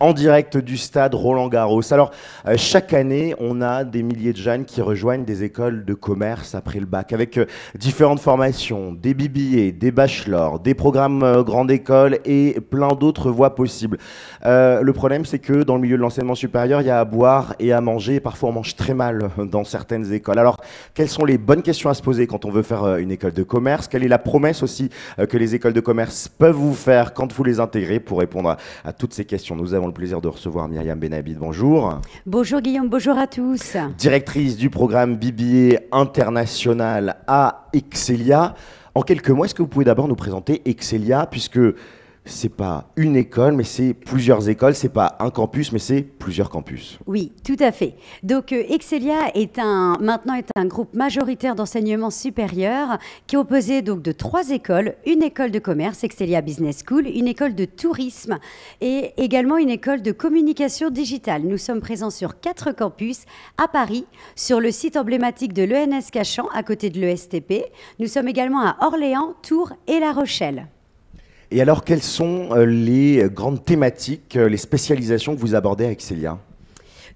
en direct du stade Roland Garros. Alors, euh, chaque année, on a des milliers de jeunes qui rejoignent des écoles de commerce après le bac, avec euh, différentes formations, des BBA, des bachelors, des programmes euh, grande école et plein d'autres voies possibles. le problème, c'est que dans le milieu de l'enseignement supérieur, il y a à boire et à manger, parfois on mange très mal dans certaines écoles. Alors, quelles sont les bonnes questions à se poser quand on veut faire une école de commerce Quelle est la promesse aussi que les écoles de commerce peuvent vous faire quand vous les intégrez Pour répondre à, à toutes ces questions, nous avons le plaisir de recevoir Myriam Benabid. Bonjour. Bonjour Guillaume, bonjour à tous. Directrice du programme BBA international à Excelia. En quelques mois, est-ce que vous pouvez d'abord nous présenter Excelia, puisque c'est pas une école, mais c'est plusieurs écoles. C'est pas un campus, mais c'est plusieurs campus. Oui, tout à fait. Donc euh, Excelia est un maintenant est un groupe majoritaire d'enseignement supérieur qui est opposé donc de trois écoles une école de commerce, Excelia Business School, une école de tourisme et également une école de communication digitale. Nous sommes présents sur quatre campus à Paris, sur le site emblématique de l'ENS Cachan à côté de l'ESTP. Nous sommes également à Orléans, Tours et La Rochelle. Et alors, quelles sont euh, les euh, grandes thématiques, euh, les spécialisations que vous abordez avec Célia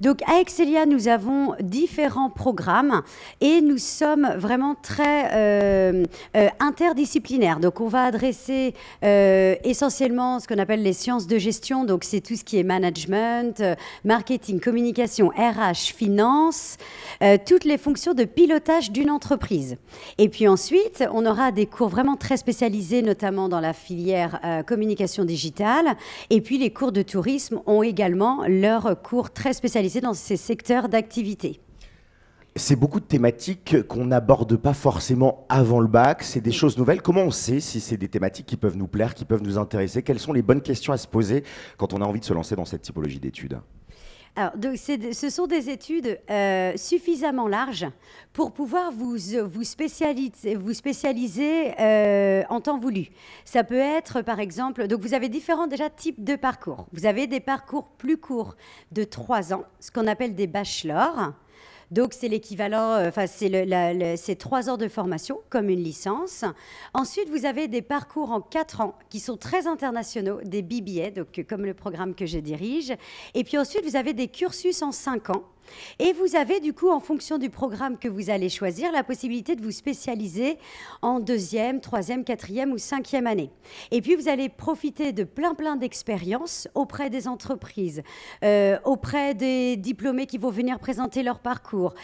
donc à Excelia, nous avons différents programmes et nous sommes vraiment très euh, euh, interdisciplinaires. Donc on va adresser euh, essentiellement ce qu'on appelle les sciences de gestion. Donc c'est tout ce qui est management, marketing, communication, RH, finance, toutes les fonctions de pilotage d'une entreprise. Et puis ensuite, on aura des cours vraiment très spécialisés, notamment dans la filière communication digitale. Et puis les cours de tourisme ont également leurs cours très spécialisés dans ces secteurs d'activité. C'est beaucoup de thématiques qu'on n'aborde pas forcément avant le bac. C'est des choses nouvelles. Comment on sait si c'est des thématiques qui peuvent nous plaire, qui peuvent nous intéresser Quelles sont les bonnes questions à se poser quand on a envie de se lancer dans cette typologie d'études ce sont des études euh, suffisamment larges pour pouvoir vous, euh, vous spécialiser, vous euh, spécialiser en temps voulu. Ça peut être, par exemple, donc vous avez différents déjà types de parcours. Vous avez des parcours plus courts de 3 ans, ce qu'on appelle des bachelors. Donc, c'est l'équivalent, euh, enfin, c'est trois ans de formation, comme une licence. Ensuite, vous avez des parcours en quatre ans qui sont très internationaux, des BBA, donc, euh, comme le programme que je dirige. Et puis ensuite, vous avez des cursus en cinq ans et vous avez du coup, en fonction du programme que vous allez choisir, la possibilité de vous spécialiser en deuxième, troisième, quatrième ou cinquième année. Et puis vous allez profiter de plein plein d'expériences auprès des entreprises, euh, auprès des diplômés qui vont venir présenter leur parcours.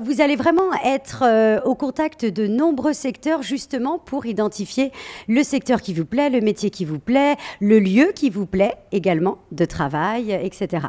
vous allez vraiment être euh, au contact de nombreux secteurs justement pour identifier le secteur qui vous plaît, le métier qui vous plaît, le lieu qui vous plaît également de travail, etc.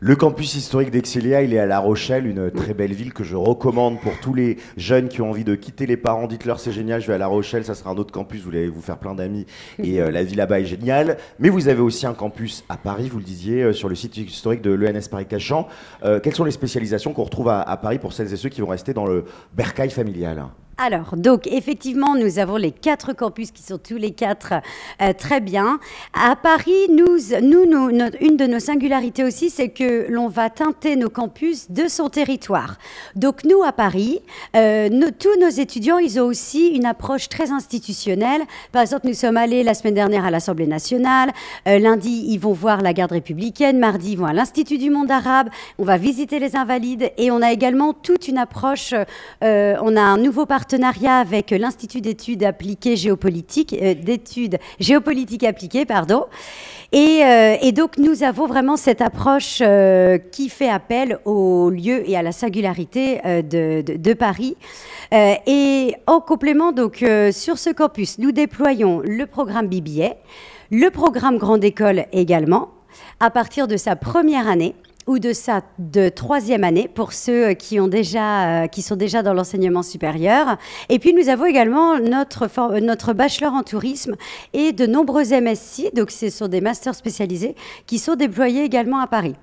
Le campus historique d'Excelia, il est à La Rochelle, une très belle ville que je recommande pour tous les jeunes qui ont envie de quitter les parents. Dites-leur c'est génial, je vais à La Rochelle, ça sera un autre campus, vous allez vous faire plein d'amis et euh, la ville là-bas est géniale. Mais vous avez aussi un campus à Paris, vous le disiez, euh, sur le site historique de l'ENS Paris-Cachan. Euh, quelles sont les spécialisations qu'on retrouve à, à Paris pour celles et ceux qui vont rester dans le bercail familial alors, donc, effectivement, nous avons les quatre campus qui sont tous les quatre euh, très bien. À Paris, nous, nous, nous une de nos singularités aussi, c'est que l'on va teinter nos campus de son territoire. Donc, nous, à Paris, euh, tous nos étudiants, ils ont aussi une approche très institutionnelle. Par exemple, nous sommes allés la semaine dernière à l'Assemblée nationale. Euh, lundi, ils vont voir la garde républicaine. Mardi, ils vont à l'Institut du monde arabe. On va visiter les invalides. Et on a également toute une approche, on a un nouveau partenaire partenariat avec l'Institut d'études appliquées géopolitiques, euh, d'études géopolitiques appliquées, pardon. Euh, et, donc nous avons vraiment cette approche euh, qui fait appel au lieu et à la singularité de, Paris. et en complément, donc sur ce campus, nous déployons le programme BBA, le programme Grande École également, à partir de sa première année ou de ça de troisième année pour ceux euh, qui, ont déjà, euh, qui sont déjà dans l'enseignement supérieur. Et puis nous avons également notre, euh, notre bachelor en tourisme et de nombreux msc donc ce sont des masters spécialisés, qui sont déployés également à Paris.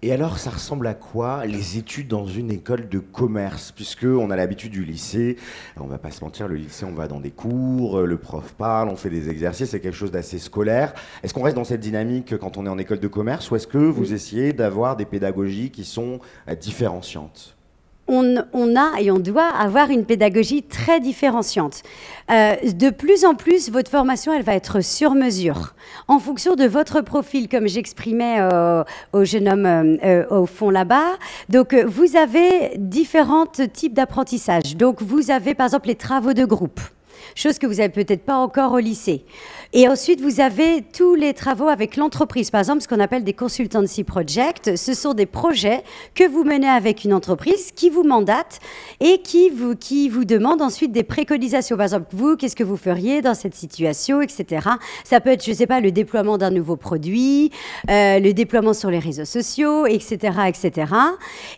Et alors, ça ressemble à quoi les études dans une école de commerce Puisque on a l'habitude du lycée, on va pas se mentir, le lycée, on va dans des cours, euh, le prof parle, on fait des exercices, c'est quelque chose d'assez scolaire. Est-ce qu'on reste dans cette dynamique quand on est en école de commerce ou est-ce que vous essayez d'avoir des pédagogies qui sont euh, différenciantes on, a et on doit avoir une pédagogie très différenciante. Euh, de plus en plus, votre formation, elle va être sur mesure, en fonction de votre profil, comme j'exprimais euh, au jeune homme euh, au fond là-bas. Donc, vous avez différents types d'apprentissage. Donc, vous avez par exemple les travaux de groupe chose que vous n'avez peut-être pas encore au lycée. Et ensuite, vous avez tous les travaux avec l'entreprise, par exemple ce qu'on appelle des consultancy projects. Ce sont des projets que vous menez avec une entreprise qui vous mandate et qui vous, qui vous demande ensuite des préconisations. Par exemple, vous, qu'est-ce que vous feriez dans cette situation, etc. Ça peut être, je ne sais pas, le déploiement d'un nouveau produit, euh, le déploiement sur les réseaux sociaux, etc., etc.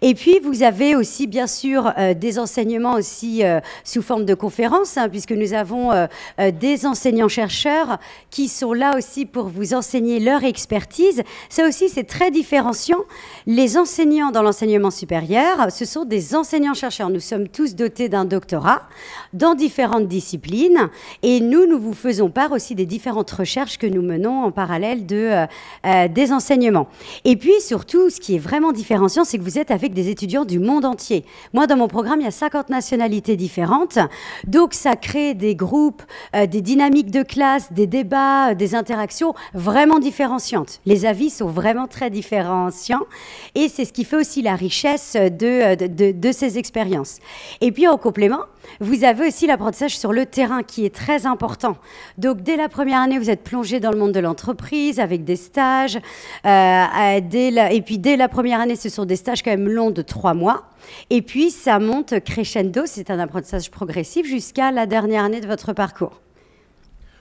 Et puis, vous avez aussi, bien sûr, euh, des enseignements aussi euh, sous forme de conférences, hein, puisque nous avons euh, euh, des enseignants-chercheurs qui sont là aussi pour vous enseigner leur expertise. Ça aussi, c'est très différenciant. Les enseignants dans l'enseignement supérieur, ce sont des enseignants-chercheurs. Nous sommes tous dotés d'un doctorat dans différentes disciplines et nous, nous vous faisons part aussi des différentes recherches que nous menons en parallèle de, euh, des enseignements. Et puis surtout, ce qui est vraiment différenciant, c'est que vous êtes avec des étudiants du monde entier. Moi, dans mon programme, il y a 50 nationalités différentes, donc ça crée des groupes, euh, des dynamiques de classe, des débats, euh, des interactions vraiment différenciantes. Les avis sont vraiment très différenciants et c'est ce qui fait aussi la richesse euh, de, de, de, ces expériences. Et puis en complément, vous avez aussi l'apprentissage sur le terrain qui est très important. Donc dès la première année, vous êtes plongé dans le monde de l'entreprise avec des stages. et puis dès la première année, ce sont des stages quand même longs de trois mois. Et puis ça monte crescendo, c'est un apprentissage progressif jusqu'à la dernière année de votre parcours.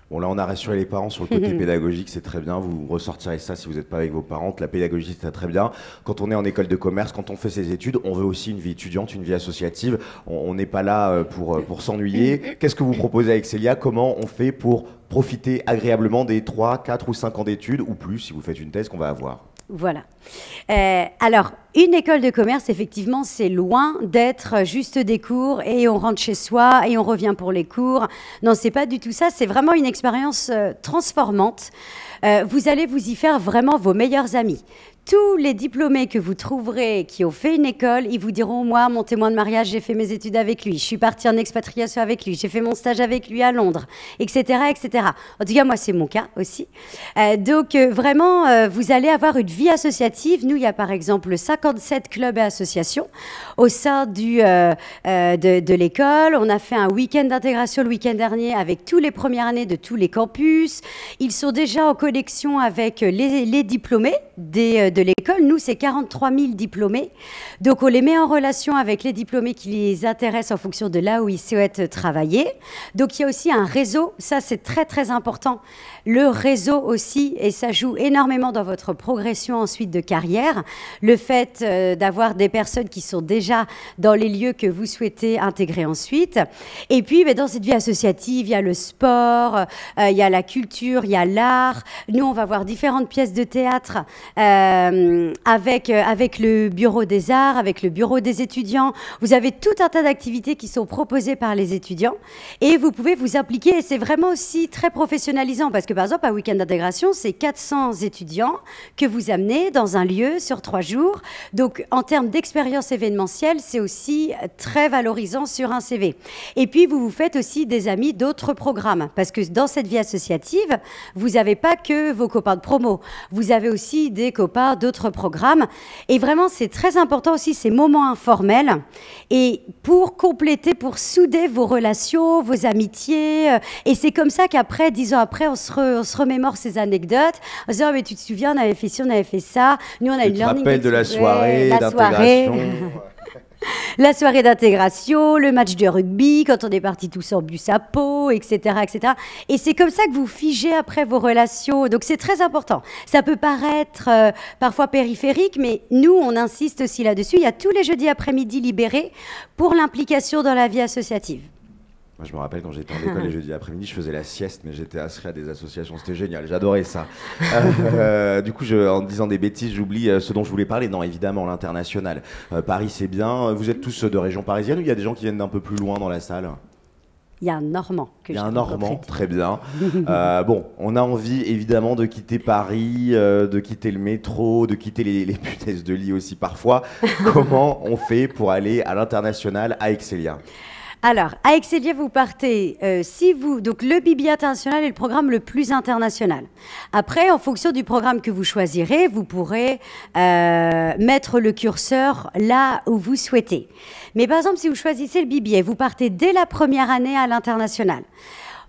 Bon, là, on a rassuré les parents sur le côté pédagogique, c'est très bien. Vous ressortirez ça si vous n'êtes pas avec vos parents. La pédagogie, c'est très bien. Quand on est en école de commerce, quand on fait ses études, on veut aussi une vie étudiante, une vie associative. On n'est pas là euh, pour, euh, pour s'ennuyer. Qu'est-ce que vous proposez avec Célia Comment on fait pour profiter agréablement des 3, 4 ou 5 ans d'études, ou plus, si vous faites une thèse qu'on va avoir voilà. Euh, alors, une école de commerce, effectivement, c'est loin d'être juste des cours et on rentre chez soi et on revient pour les cours. Non, c'est pas du tout ça. C'est vraiment une expérience euh, transformante. Euh, vous allez vous y faire vraiment vos meilleurs amis tous les diplômés que vous trouverez qui ont fait une école, ils vous diront Moi, mon témoin de mariage, j'ai fait mes études avec lui, je suis partie en expatriation avec lui, j'ai fait mon stage avec lui à Londres, etc. etc. En tout cas, moi, c'est mon cas aussi. Euh, donc, euh, vraiment, euh, vous allez avoir une vie associative. Nous, il y a par exemple 57 clubs et associations au sein du, de, l'école. On a fait un week-end d'intégration le week-end dernier avec tous les premières années de tous les campus. Ils sont déjà en connexion avec les, diplômés des, de l'école. Nous, c'est 43 000 diplômés. Donc, on les met en relation avec les diplômés qui les intéressent en fonction de là où ils souhaitent travailler. Donc, il y a aussi un réseau. Ça, c'est très, très important. Le réseau aussi, et ça joue énormément dans votre progression ensuite de carrière. Le fait euh, d'avoir des personnes qui sont déjà dans les lieux que vous souhaitez intégrer ensuite. Et puis, mais ben, dans cette vie associative, il y a le sport, euh, il y a la culture, il y a l'art. Nous, on va voir différentes pièces de théâtre. Euh, euh, avec, euh, avec le Bureau des Arts, avec le Bureau des étudiants. Vous avez tout un tas d'activités qui sont proposées par les étudiants et vous pouvez vous impliquer. Et c'est vraiment aussi très professionnalisant parce que, par exemple, un week-end d'intégration, c'est 400 étudiants que vous amenez dans un lieu sur trois jours. Donc, en termes d'expérience événementielle, c'est aussi très valorisant sur un CV. Et puis, vous vous faites aussi des amis d'autres programmes parce que dans cette vie associative, vous n'avez pas que vos copains de promo. Vous avez aussi des copains d'autres programmes. Et vraiment, c'est très important aussi ces moments informels et pour compléter, pour souder vos relations, vos amitiés. Euh, et c'est comme ça qu'après, dix ans après, on se, remémore ces anecdotes. On se dit, Ah, mais tu te souviens, on avait fait ci, on avait fait ça. Nous, on a une learning. de la soirée, la la soirée d'intégration, le match de rugby, quand on est parti tous en bus à peau, etc. etc. Et c'est comme ça que vous figez après vos relations. Donc c'est très important. Ça peut paraître euh, parfois périphérique, mais nous, on insiste aussi là-dessus. Il y a tous les jeudis après-midi libérés pour l'implication dans la vie associative je me rappelle quand j'étais en école les jeudis après-midi, je faisais la sieste, mais j'étais inscrit à des associations. C'était génial, j'adorais ça. Euh, du coup, en disant des bêtises, j'oublie euh, ce dont je voulais parler. Non, évidemment, l'international. Euh, Paris, c'est bien. Vous êtes tous de région parisienne ou il y a des gens qui viennent d'un peu plus loin dans la salle il y a un Normand Il y a un Normand, très bien. bon, on a envie évidemment de quitter Paris, de quitter le métro, de quitter les, les de lit aussi parfois. Comment on fait pour aller à l'international à Excelia alors, à Excelia, vous partez, euh, si vous, donc le Bibi international est le programme le plus international. Après, en fonction du programme que vous choisirez, vous pourrez euh, mettre le curseur là où vous souhaitez. Mais par exemple, si vous choisissez le BBA, vous partez dès la première année à l'international.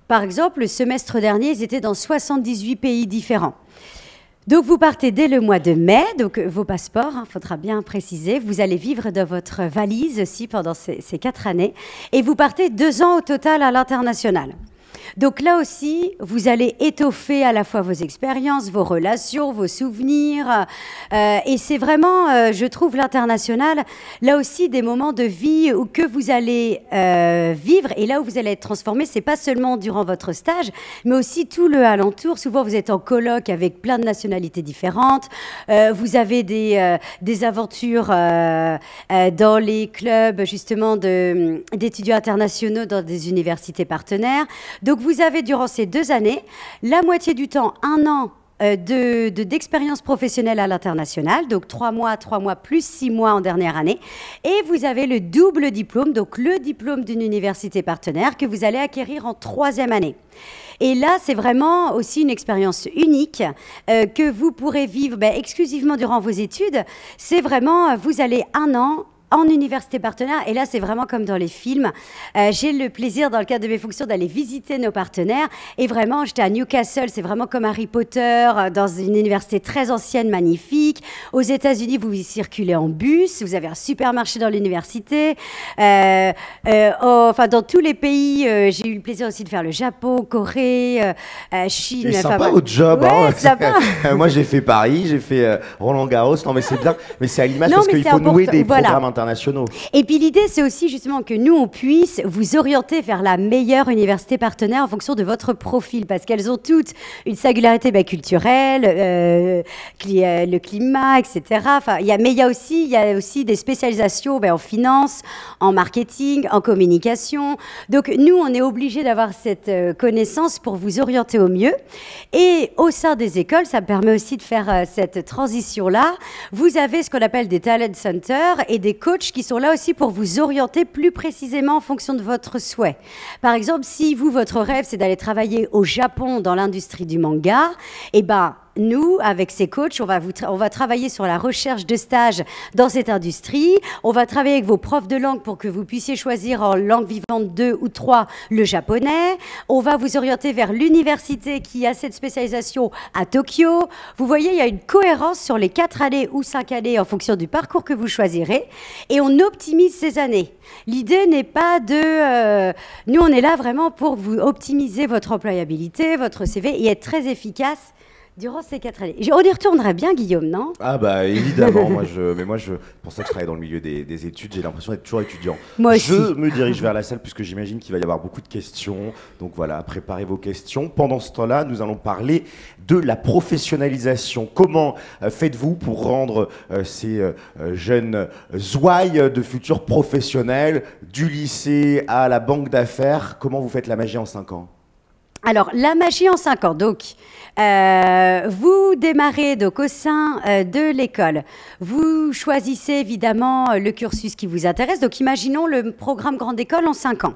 Par exemple, le semestre dernier, ils étaient dans 78 pays différents. Donc vous partez dès le mois de mai, donc euh, vos passeports, il hein, faudra bien préciser. Vous allez vivre dans votre valise aussi pendant ces quatre années. Et vous partez deux ans au total à l'international. Donc là aussi, vous allez étoffer à la fois vos expériences, vos relations, vos souvenirs. Euh, et c'est vraiment, euh, je trouve, l'international, là aussi, des moments de vie où que vous allez euh, vivre et là où vous allez être transformé, c'est pas seulement durant votre stage, mais aussi tout le alentour. Souvent, vous êtes en colloque avec plein de nationalités différentes. vous avez des, des aventures dans les clubs, justement, d'étudiants internationaux dans des universités partenaires. Donc, vous avez durant ces deux années, la moitié du temps, un an euh, d'expérience de, professionnelle à l'international, donc trois mois, trois mois plus six mois en dernière année. Et vous avez le double diplôme, donc le diplôme d'une université partenaire que vous allez acquérir en troisième année. Et là, c'est vraiment aussi une expérience unique euh, que vous pourrez vivre ben, exclusivement durant vos études. C'est vraiment, vous allez un an en université partenaire. Et là, c'est vraiment comme dans les films. Euh, j'ai le plaisir, dans le cadre de mes fonctions, d'aller visiter nos partenaires. Et vraiment, j'étais à Newcastle, c'est vraiment comme Harry Potter, euh, dans une université très ancienne, magnifique. Aux États-Unis, vous circulez en bus, vous avez un supermarché dans l'université. Euh, oh, enfin, dans tous les pays, j'ai eu le plaisir aussi de faire le Japon, Corée, Chine. C'est sympa votre job. Hein. Moi, j'ai fait Paris, j'ai fait Roland Garros. Non, mais c'est bien. Mais c'est à l'image parce qu'il faut nouer des programmes et puis l'idée, c'est aussi justement que nous, on puisse vous orienter vers la meilleure université partenaire en fonction de votre profil, parce qu'elles ont toutes une singularité bah, culturelle, euh, euh, le climat, etc. Enfin, mais il y, a aussi, aussi des spécialisations bah, en finance, en marketing, en communication. Donc nous, on est obligé d'avoir cette euh, connaissance pour vous orienter au mieux. Et au sein des écoles, ça permet aussi de faire cette transition-là. Vous avez ce qu'on appelle des talent centers et des co qui sont là aussi pour vous orienter plus précisément en fonction de votre souhait. Par exemple, si vous, votre rêve, c'est d'aller travailler au Japon dans l'industrie du manga, eh ben, nous, avec ces coachs, on va, on va travailler sur la recherche de stages dans cette industrie. On va travailler avec vos profs de langue pour que vous puissiez choisir en langue vivante 2 ou 3 le japonais. On va vous orienter vers l'université qui a cette spécialisation à Tokyo. Vous voyez, il y a une cohérence sur les 4 années ou 5 années en fonction du parcours que vous choisirez. Et on optimise ces années. L'idée n'est pas de... Euh, nous, on est là vraiment pour vous optimiser votre employabilité, votre CV et être très efficace Durant ces quatre années. On y retournerait bien, Guillaume, non Ah bah évidemment, moi je, mais moi je, pour ça que je travaille dans le milieu des, études, j'ai l'impression d'être toujours étudiant. Moi aussi. Je me dirige vers la salle puisque j'imagine qu'il va y avoir beaucoup de questions. Donc voilà, préparez vos questions. Pendant ce temps-là, nous allons parler de la professionnalisation. Comment euh, faites-vous pour rendre euh, ces euh, jeunes ouailles de futurs professionnels du lycée à la banque d'affaires Comment vous faites la magie en 5 ans Alors la magie en 5 ans, donc... Euh, vous démarrez donc au sein euh, de l'école. Vous choisissez évidemment euh, le cursus qui vous intéresse. Donc imaginons le programme Grande École en 5 ans.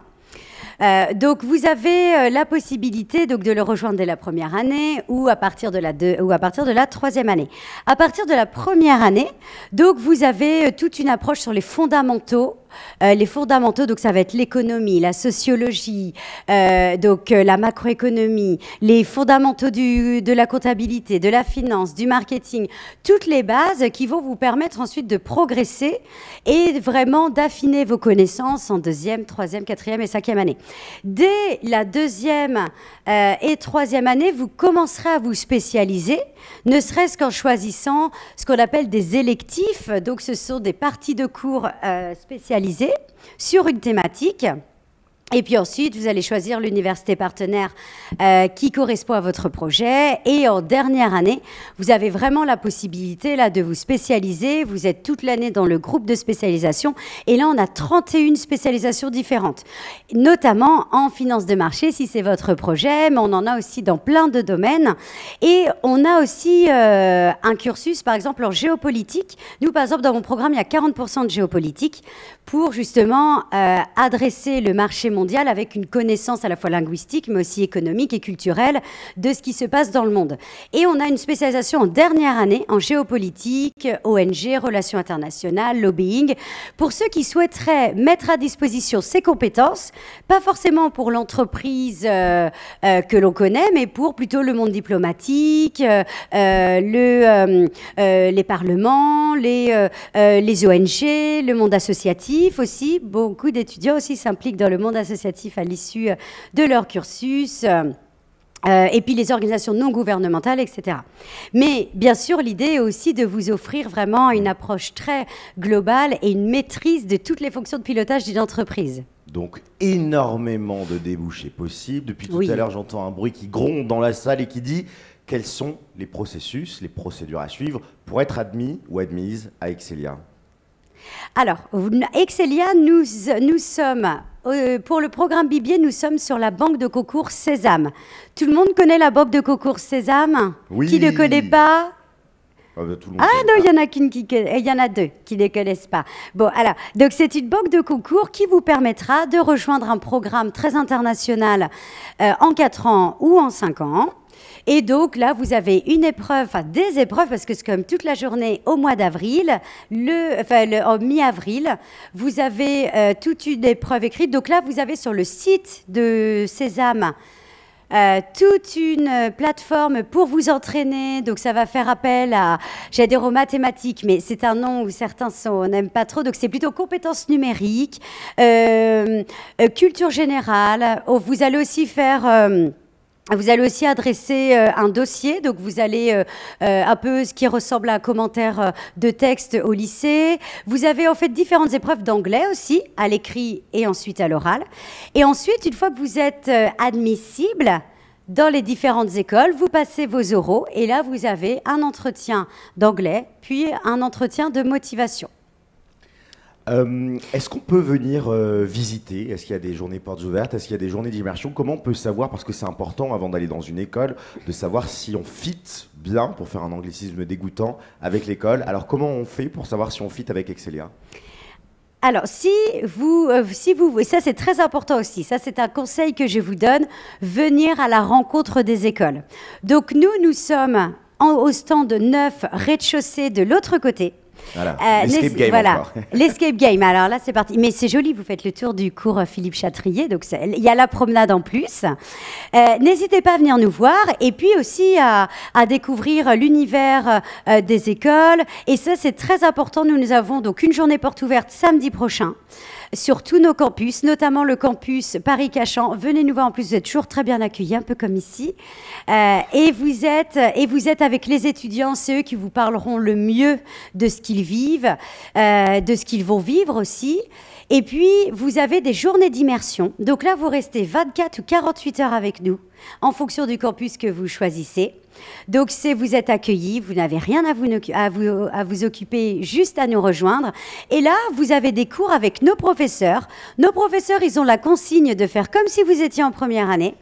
Euh, donc, vous avez euh, la possibilité donc, de le rejoindre dès la première année ou à partir de la, deux, ou à partir de la troisième année. À partir de la première année, donc, vous avez euh, toute une approche sur les fondamentaux les fondamentaux, donc ça va être l'économie, la sociologie, donc la macroéconomie, les fondamentaux du, de la comptabilité, de la finance, du marketing, toutes les bases qui vont vous permettre ensuite de progresser et vraiment d'affiner vos connaissances en deuxième, troisième, quatrième et cinquième année. Dès la deuxième euh, et troisième année, vous commencerez à vous spécialiser, ne serait-ce qu'en choisissant ce qu'on appelle des électifs. Donc, ce sont des parties de cours euh, spécialisées sur une thématique. Et puis ensuite, vous allez choisir l'université partenaire euh, qui correspond à votre projet. Et en dernière année, vous avez vraiment la possibilité là de vous spécialiser. Vous êtes toute l'année dans le groupe de spécialisation. Et là, on a 31 spécialisations différentes, notamment en finance de marché si c'est votre projet, mais on en a aussi dans plein de domaines. Et on a aussi euh, un cursus, par exemple, en géopolitique. Nous, par exemple, dans mon programme, il y a 40% de géopolitique pour justement euh, adresser le marché mondial avec une connaissance à la fois linguistique, mais aussi économique et culturelle de ce qui se passe dans le monde. Et on a une spécialisation en dernière année en géopolitique, ONG, relations internationales, lobbying, pour ceux qui souhaiteraient mettre à disposition ces compétences, pas forcément pour l'entreprise euh, euh, que l'on connaît, mais pour plutôt le monde diplomatique, euh, le, les parlements, les, les ONG, le monde associatif aussi. Beaucoup d'étudiants aussi s'impliquent dans le monde associatif associatifs à l'issue de leur cursus. Euh, et puis les organisations non gouvernementales, etc. Mais bien sûr, l'idée est aussi de vous offrir vraiment une approche très globale et une maîtrise de toutes les fonctions de pilotage d'une entreprise. Donc énormément de débouchés possibles. Depuis tout à l'heure, j'entends un bruit qui gronde dans la salle et qui dit quels sont les processus, les procédures à suivre pour être admis ou admise à Excelia. Alors, Excelia, nous, nous sommes euh, pour le programme Bibier, nous sommes sur la banque de concours Sésame. Tout le monde connaît la banque de concours Sésame Oui. Qui ne connaît pas ah, bah, tout le monde ah non, il y en a eh, il y en a deux qui ne connaissent pas. Bon, alors donc c'est une banque de concours qui vous permettra de rejoindre un programme très international euh, en 4 ans ou en 5 ans et donc là, vous avez une épreuve, enfin des épreuves, parce que c'est comme toute la journée au mois d'avril, le, enfin, le, en mi-avril, vous avez euh, toute une épreuve écrite. Donc là, vous avez sur le site de Sésame. Euh, toute une plateforme pour vous entraîner. Donc ça va faire appel à, J'ai des aux mathématiques, mais c'est un nom où certains n'aiment pas trop. Donc c'est plutôt compétences numériques, euh, euh culture générale. Oh, vous allez aussi faire... Euh, vous allez aussi adresser euh, un dossier, donc vous allez euh, euh, un peu ce qui ressemble à un commentaire de texte au lycée. Vous avez en fait différentes épreuves d'anglais aussi, à l'écrit et ensuite à l'oral. Et ensuite, une fois que vous êtes admissible, dans les différentes écoles, vous passez vos oraux et là vous avez un entretien d'anglais, puis un entretien de motivation. Euh, est-ce qu'on peut venir euh, visiter Est-ce qu'il y a des journées portes ouvertes Est-ce qu'il y a des journées d'immersion Comment on peut savoir Parce que c'est important avant d'aller dans une école de savoir si on fit bien, pour faire un anglicisme dégoûtant, avec l'école. Alors comment on fait pour savoir si on fit avec Excelia alors, si vous, euh, si vous, et ça c'est très important aussi, ça c'est un conseil que je vous donne, venir à la rencontre des écoles. Donc nous, nous sommes en, au stand 9 rez-de-chaussée de l'autre côté, euh, l'escape game alors là c'est parti. Mais c'est joli, vous faites le tour du cours euh, Philippe Chatrier, donc il y a la promenade en plus. Euh, n'hésitez pas à venir nous voir et puis aussi à, découvrir l'univers des écoles. Et ça c'est très important, nous nous avons donc une journée porte ouverte samedi prochain sur tous nos campus, notamment le campus Paris-Cachan. Venez nous voir, en plus vous êtes toujours très bien accueillis, un peu comme ici. Euh, et, vous êtes, et vous êtes avec les étudiants, c'est eux qui vous parleront le mieux de ce qu'ils vivent, euh, de ce qu'ils vont vivre aussi. Et puis, vous avez des journées d'immersion. Donc là, vous restez 24 ou 48 heures avec nous, en fonction du campus que vous choisissez. Donc c'est vous êtes accueillis, vous n'avez rien à vous, à vous occuper, juste à nous rejoindre. Et là, vous avez des cours avec nos professeurs. Nos professeurs, ils ont la consigne de faire comme si vous étiez en première année.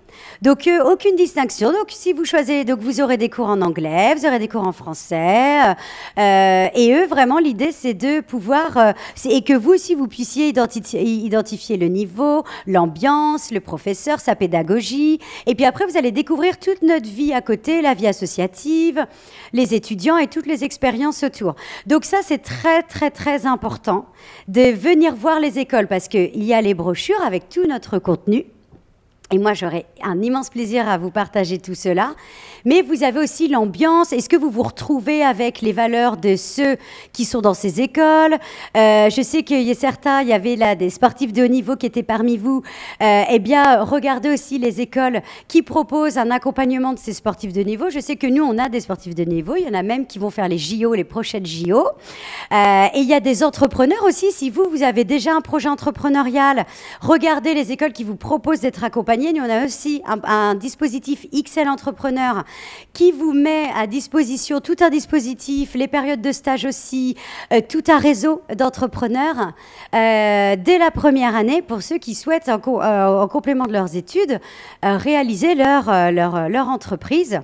Donc euh, aucune distinction. Donc si vous choisissez, donc vous aurez des cours en anglais, vous aurez des cours en français. Euh, euh, et eux, vraiment, l'idée c'est de pouvoir et que vous si vous puissiez identifier, identifier le niveau, l'ambiance, le professeur, sa pédagogie. Et puis après, vous allez découvrir toute notre vie à côté, la vie associative, les étudiants et toutes les expériences autour. Donc ça, c'est très très très important de venir voir les écoles parce qu'il y a les brochures avec tout notre contenu. Et moi, j'aurais un immense plaisir à vous partager tout cela. Mais vous avez aussi l'ambiance. Est-ce que vous vous retrouvez avec les valeurs de ceux qui sont dans ces écoles euh, Je sais qu'il y a certains, il y avait là des sportifs de haut niveau qui étaient parmi vous. Euh, eh bien, regardez aussi les écoles qui proposent un accompagnement de ces sportifs de niveau. Je sais que nous, on a des sportifs de niveau. Il y en a même qui vont faire les JO, les prochaines JO. Euh, et il y a des entrepreneurs aussi. Si vous, vous avez déjà un projet entrepreneurial, regardez les écoles qui vous proposent d'être accompagnés on a aussi un, dispositif XL Entrepreneur qui vous met à disposition tout un dispositif, les périodes de stage aussi, euh, tout un réseau d'entrepreneurs euh, dès la première année pour ceux qui souhaitent, en, euh, complément de leurs études, réaliser leur entreprise.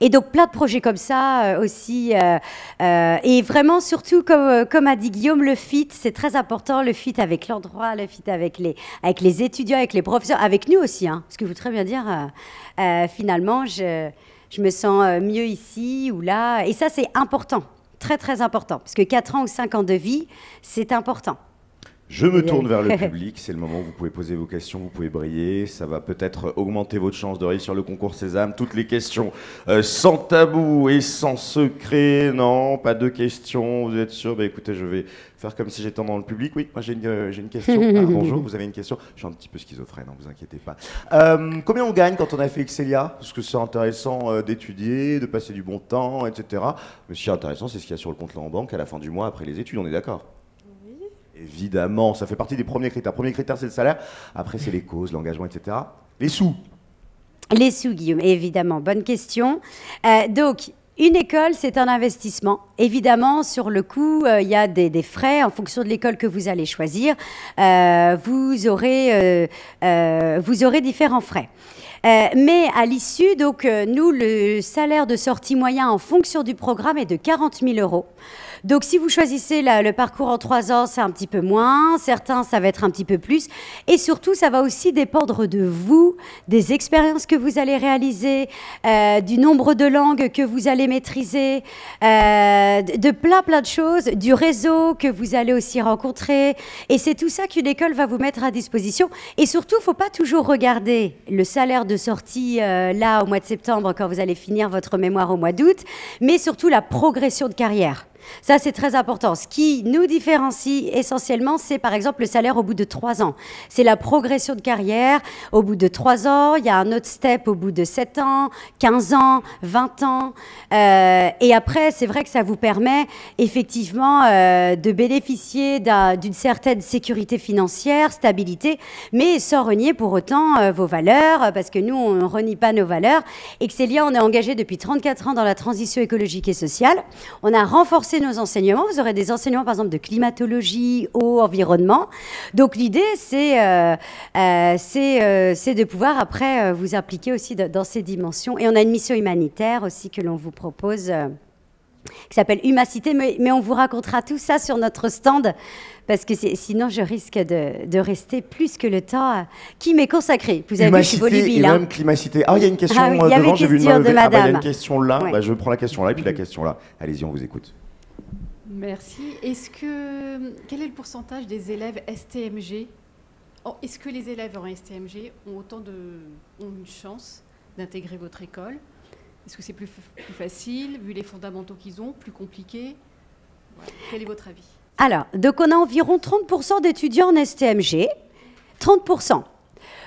Et donc plein de projets comme ça euh, aussi. Euh, euh, et vraiment, surtout, comme, a dit Guillaume, le fit, c'est très important, le fit avec l'endroit, le fit avec les, avec les étudiants, avec les professeurs, avec nous aussi, hein. ce que vous très bien dire. finalement, je je me sens mieux ici ou là. Et ça, c'est important, très très important, parce que 4 ans ou 5 ans de vie, c'est important. Je me tourne vers le public, c'est le moment où vous pouvez poser vos questions, vous pouvez briller, ça va peut-être augmenter votre chance de réussir le concours Sésame. Toutes les questions euh, sans tabou et sans secret, non, pas de questions, vous êtes sûr Bah écoutez, je vais faire comme si j'étais dans le public. Oui, moi j'ai une, euh, une question. Ah, bonjour, vous avez une question Je suis un petit peu schizophrène, ne hein, vous inquiétez pas. Euh, combien on gagne quand on a fait Excelia Parce que c'est intéressant d'étudier, de passer du bon temps, etc. Mais ce qui est intéressant, c'est ce qu'il y a sur le compte là en banque à la fin du mois après les études, on est d'accord Évidemment, ça fait partie des premiers critères. Premier critère, c'est le salaire. Après, c'est les causes, l'engagement, etc. Les sous. Les sous, Guillaume, évidemment. Bonne question. Euh, donc, une école, c'est un investissement. Évidemment, sur le coup, euh, il y a des, frais en fonction de l'école que vous allez choisir. Euh, vous, aurez, vous aurez différents frais. mais à l'issue, donc nous, le salaire de sortie moyen en fonction du programme est de 40 000 euros. Donc si vous choisissez le parcours en trois ans, c'est un petit peu moins. Certains, ça va être un petit peu plus. Et surtout, ça va aussi dépendre de vous, des expériences que vous allez réaliser, euh, du nombre de langues que vous allez maîtriser, euh, de plein plein de choses, du réseau que vous allez aussi rencontrer. Et c'est tout ça qu'une école va vous mettre à disposition. Et surtout, il ne faut pas toujours regarder le salaire de sortie euh, là au mois de septembre quand vous allez finir votre mémoire au mois d'août, mais surtout la progression de carrière. Ça, c'est très important. Ce qui nous différencie essentiellement, c'est par exemple le salaire au bout de trois ans. C'est la progression de carrière au bout de trois ans. Il y a un autre step au bout de sept ans, 15 ans, 20 ans. Euh, et après, c'est vrai que ça vous permet effectivement euh, de bénéficier d'une certaine sécurité financière, stabilité, mais sans renier pour autant euh, vos valeurs, parce que nous, on ne renie pas nos valeurs. Excelia, on est engagé depuis 34 ans dans la transition écologique et sociale. On a renforcé nos enseignements. Vous aurez des enseignements, par exemple, de climatologie, eau, environnement. Donc l'idée, euh, euh, c'est euh, c'est de pouvoir après euh, vous impliquer aussi dans ces dimensions. Et on a une mission humanitaire aussi que l'on vous propose qui s'appelle Humacité, mais, on vous racontera tout ça sur notre stand, parce que sinon je risque de, de, rester plus que le temps qui m'est consacré. Vous avez Humacité vu, je suis Et hein. climacité. Ah, il y a une question ah devant, j'ai de madame. Ah bah, y a une question là, bah, je prends la question là, et puis la mm-hmm. question là. Allez-y, on vous écoute. Merci. Est-ce que quel est le pourcentage des élèves STMG oh, Est-ce que les élèves en STMG ont autant de ont une chance d'intégrer votre école Est-ce que c'est plus, facile vu les fondamentaux qu'ils ont, plus compliqué Quel est votre avis Alors, donc on a environ 30% d'étudiants en STMG, 30%.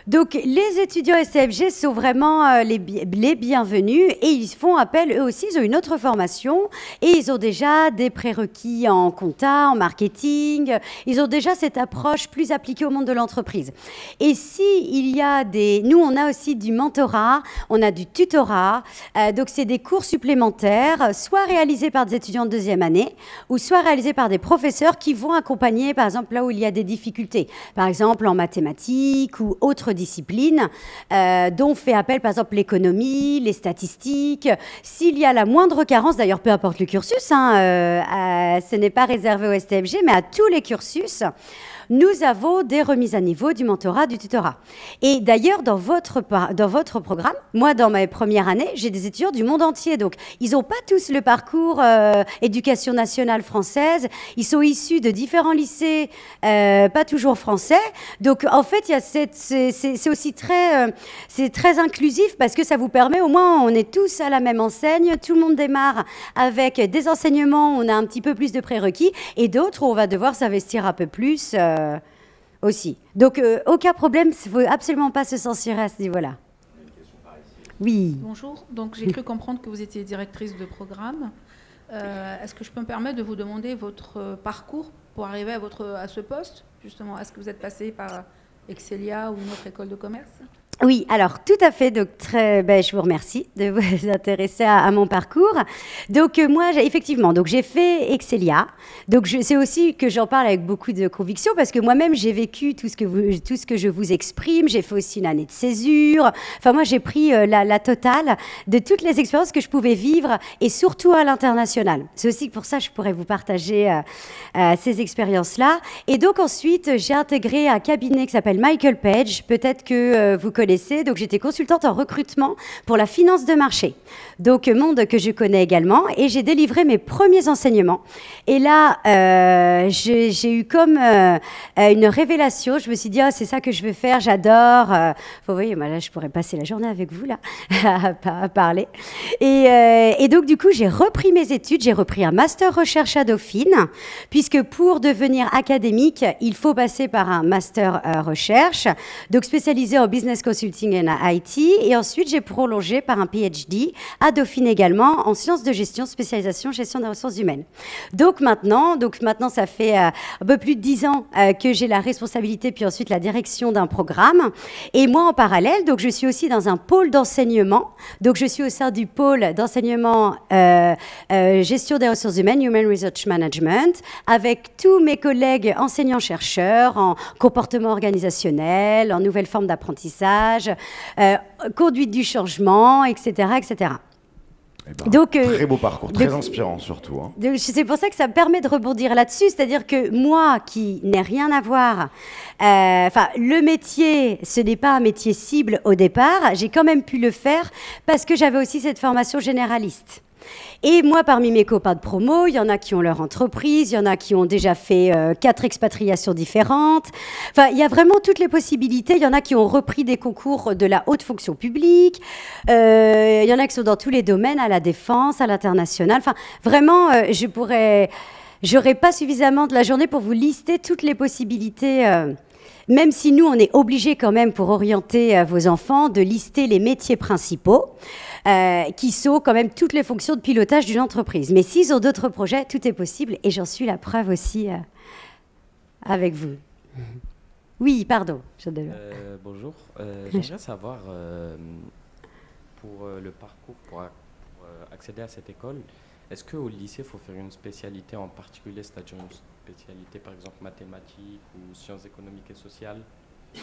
Donc les étudiants SFG sont vraiment euh, les, bienvenus et ils font appel, eux aussi, ils ont une autre formation et ils ont déjà des prérequis en compta, en marketing, ils ont déjà cette approche plus appliquée au monde de l'entreprise. Et si il y a des... Nous, on a aussi du mentorat, on a du tutorat, euh, donc c'est des cours supplémentaires, soit réalisés par des étudiants de deuxième année ou soit réalisés par des professeurs qui vont accompagner, par exemple, là où il y a des difficultés, par exemple en mathématiques ou autres disciplines euh, dont fait appel par exemple l'économie, les statistiques. S'il y a la moindre carence, d'ailleurs peu importe le cursus, hein, euh, ce n'est pas réservé au STMG, mais à tous les cursus nous avons des remises à niveau du mentorat, du tutorat. Et d'ailleurs, dans votre, dans votre programme, moi, dans ma première année, j'ai des étudiants du monde entier. Donc, ils n'ont pas tous le parcours euh, éducation nationale française. Ils sont issus de différents lycées, pas toujours français. Donc, en fait, il y a cette, c'est aussi très, euh, c'est très inclusif parce que ça vous permet, au moins, on est tous à la même enseigne, tout le monde démarre avec des enseignements, on a un petit peu plus de prérequis, et d'autres, on va devoir s'investir un peu plus euh, aussi. Donc, euh, aucun problème, il ne faut absolument pas se censurer à ce niveau-là. Oui. Bonjour, donc j'ai cru comprendre que vous étiez directrice de programme. Est-ce que je peux me permettre de vous demander votre parcours pour arriver à, votre, à ce poste Justement, est-ce que vous êtes passé par Excelia ou notre école de commerce oui, alors tout à fait. Donc, ben, je vous remercie de vous intéresser à, mon parcours. Donc, euh, moi, effectivement, donc j'ai fait Excelia. Donc, c'est aussi que j'en parle avec beaucoup de conviction parce que moi-même, j'ai vécu tout ce que, tout ce que je vous exprime. J'ai fait aussi une année de césure. Enfin, moi, j'ai pris euh, la, totale de toutes les expériences que je pouvais vivre et surtout à l'international. C'est aussi pour ça que je pourrais vous partager euh, ces expériences-là. Et donc, ensuite, j'ai intégré un cabinet qui s'appelle Michael Page. Peut-être que vous connaissez donc j'étais consultante en recrutement pour la finance de marché. Donc euh, monde que je connais également. Et j'ai délivré mes premiers enseignements. Et là, euh, j'ai eu comme euh, une révélation. Je me suis dit, oh, c'est ça que je veux faire, j'adore. vous voyez, là, je pourrais passer la journée avec vous, là, à, parler. Et, et donc, du coup, j'ai repris mes études. J'ai repris un master recherche à Dauphine, puisque pour devenir académique, il faut passer par un master recherche, donc spécialisé en business consulting et ensuite, j'ai prolongé par un PhD à Dauphine également en sciences de gestion, spécialisation gestion des ressources humaines. Donc maintenant, donc maintenant ça fait euh, un peu plus de 10 ans euh, que j'ai la responsabilité puis ensuite la direction d'un programme. Et moi, en parallèle, donc je suis aussi dans un pôle d'enseignement. Donc je suis au sein du pôle d'enseignement euh, gestion des ressources humaines, Human Research Management, avec tous mes collègues enseignants-chercheurs en comportement organisationnel, en nouvelles formes d'apprentissage euh, conduite du changement, etc. etc. Eh ben, donc, euh, très beau parcours, très inspirant surtout. Hein. C'est pour ça que ça me permet de rebondir là-dessus, c'est-à-dire que moi qui n'ai rien à voir, euh, enfin le métier, ce n'est pas un métier cible au départ, j'ai quand même pu le faire parce que j'avais aussi cette formation généraliste. Et moi, parmi mes copains de promo, il y en a qui ont leur entreprise, il y en a qui ont déjà fait euh, quatre expatriations différentes. Enfin, il y a vraiment toutes les possibilités. Il y en a qui ont repris des concours de la haute fonction publique. Euh, il y en a qui sont dans tous les domaines, à la défense, à l'international. Enfin, vraiment, euh, je pourrais, j'aurais pas suffisamment de la journée pour vous lister toutes les possibilités. Euh, même si nous, on est obligé quand même pour orienter euh, vos enfants de lister les métiers principaux, euh, qui sont quand même toutes les fonctions de pilotage d'une entreprise. Mais s'ils ont d'autres projets, tout est possible, et j'en suis la preuve aussi euh, avec vous. Mhm. Oui, pardon. Euh, bonjour. J'aimerais savoir, pour le parcours, pour, accéder à cette école, est-ce qu'au lycée, il faut faire une spécialité en particulier, cest par exemple mathématiques ou sciences économiques et sociales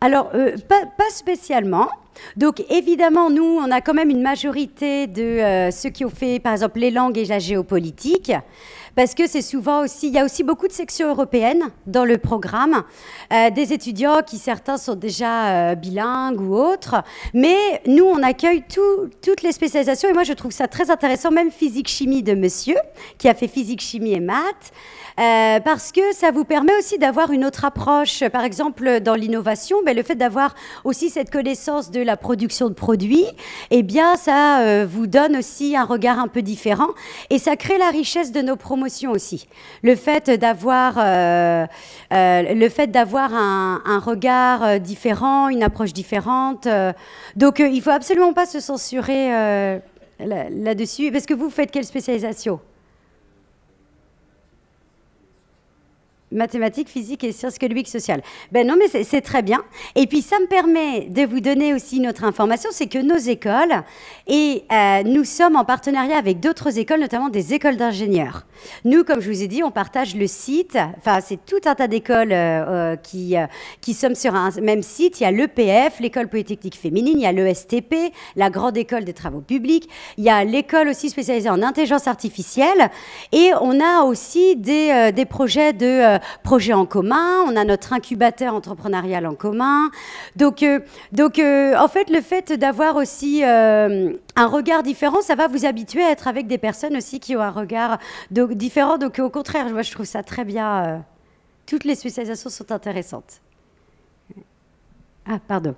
Alors, euh, pas, spécialement. Donc, évidemment, nous, on a quand même une majorité de euh, ceux qui ont fait, par exemple, les langues et la géopolitique parce que c'est souvent aussi, il y a aussi beaucoup de sections européennes dans le programme, euh, des étudiants qui certains sont déjà euh, bilingues ou autres, mais nous on accueille toutes les spécialisations et moi je trouve ça très intéressant, même physique-chimie de monsieur qui a fait physique-chimie et maths, euh, parce que ça vous permet aussi d'avoir une autre approche, par exemple dans l'innovation, mais ben, le fait d'avoir aussi cette connaissance de la production de produits, eh bien ça vous donne aussi un regard un peu différent et ça crée la richesse de nos promos aussi. Le fait d'avoir euh, euh, le fait d'avoir un, regard euh, différent, une approche différente. donc il il faut absolument pas se censurer là-dessus. Parce que vous faites quelle spécialisation mathématiques, physique et sciences économiques sociales. Ben non, mais c'est très bien. Et puis ça me permet de vous donner aussi notre information, c'est que nos écoles, et euh, nous sommes en partenariat avec d'autres écoles, notamment des écoles d'ingénieurs. Nous, comme je vous ai dit, on partage le site, enfin c'est tout un tas d'écoles euh, euh, qui, qui sommes sur un même site. Il y a l'EPF, l'école polytechnique féminine, il y a l'ESTP, la grande école des travaux publics, il y a l'école aussi spécialisée en intelligence artificielle, et on a aussi des, des projets de projets en commun, on a notre incubateur entrepreneurial en commun. Donc, euh, donc euh, en fait, le fait d'avoir aussi euh, un regard différent, ça va vous habituer à être avec des personnes aussi qui ont un regard différent. Donc, au contraire, moi, je trouve ça très bien. toutes les spécialisations sont intéressantes. Ah, pardon,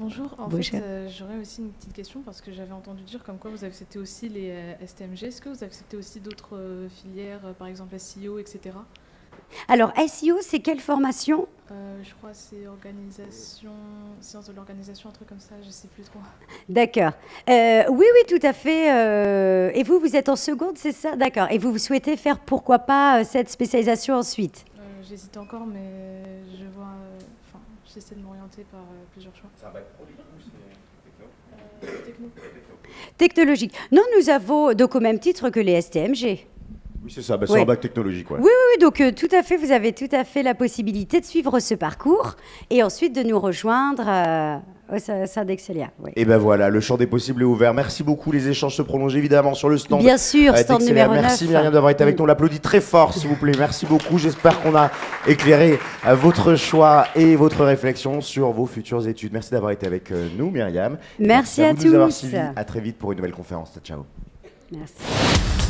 Bonjour, en fait j'aurais aussi une petite question parce que j'avais entendu dire comme quoi vous acceptez aussi les STMG. Est-ce que vous acceptez aussi d'autres filières, par exemple SEO, etc. Alors, SEO, c'est quelle formation euh, je crois que c'est organisation, sciences de l'organisation, un truc comme ça, je ne sais plus trop. D'accord. Euh, oui, oui, tout à fait. Euh, et vous, vous êtes en seconde, c'est ça D'accord. Et vous, vous souhaitez faire, pourquoi pas, cette spécialisation ensuite J'hésite encore, mais je vois, enfin, j'essaie de m'orienter par plusieurs choix. Ça va être pro, ou c'est techno Technologique. Non, nous avons, donc au même titre que les STMG. Oui, c'est ça, bah, c'est un bac technologique. quoi. Oui, oui, oui, donc euh, tout à fait, vous avez tout à fait la possibilité de suivre ce parcours et ensuite de nous rejoindre. Euh, au sein d'Excelia. Et ben voilà, le champ des possibles est ouvert. Merci beaucoup. Les échanges se prolongent évidemment sur le stand. Bien sûr, stand numéro 9. Merci Myriam d'avoir été avec mm. nous. On l'applaudit très fort, s'il vous plaît. Merci beaucoup. J'espère qu'on a éclairé euh, votre choix et votre réflexion sur vos futures études. Merci d'avoir été avec euh, nous, Myriam. Merci, à, tous. À très vite pour une nouvelle conférence. Ciao. Merci.